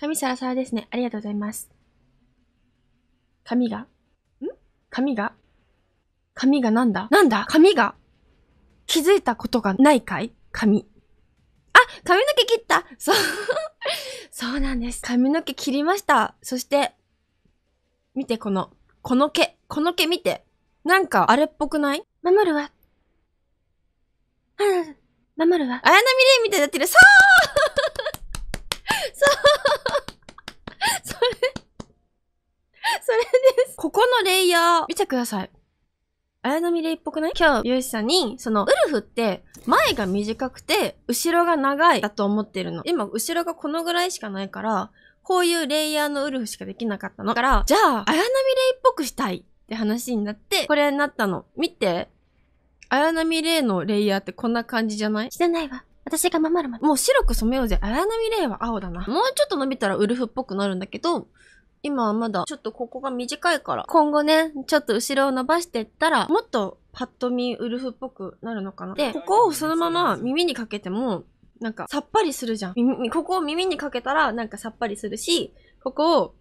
髪サラサラですね。ありがとうございます。髪がん髪が髪がなんだなんだ髪が気づいたことがないかい髪。あ髪の毛切ったそうそうなんです。髪の毛切りました。そして、見てこの、この毛、この毛見て。なんかあれっぽくない守るわ。うん、守るわ。綾波レイみたいになってる。そうのレイヤー、見てください。綾波レイっぽくない今日、ゆうしさんに、その、ウルフって、前が短くて、後ろが長いだと思ってるの。今、後ろがこのぐらいしかないから、こういうレイヤーのウルフしかできなかったの。だから、じゃあ、綾波レイっぽくしたいって話になって、これになったの。見て。綾波レイのレイヤーってこんな感じじゃないしてないわ。私が守るまで。もう白く染めようぜ。綾波レイは青だな。もうちょっと伸びたらウルフっぽくなるんだけど、今はまだちょっとここが短いから、今後ね、ちょっと後ろを伸ばしてったら、もっとパッと見ウルフっぽくなるのかな。で、ここをそのまま耳にかけても、なんかさっぱりするじゃん。ここを耳にかけたらなんかさっぱりするし、ここを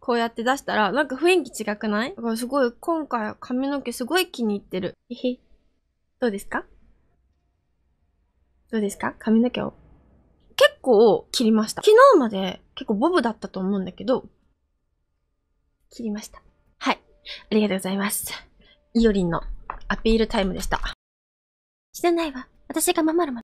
こうやって出したらなんか雰囲気違くないだからすごい今回髪の毛すごい気に入ってる。えへ。どうですかどうですか髪の毛を。結構切りました。昨日まで結構ボブだったと思うんだけど、切りました。はい。ありがとうございます。いおりんのアピールタイムでした。知らないわ。私が守るま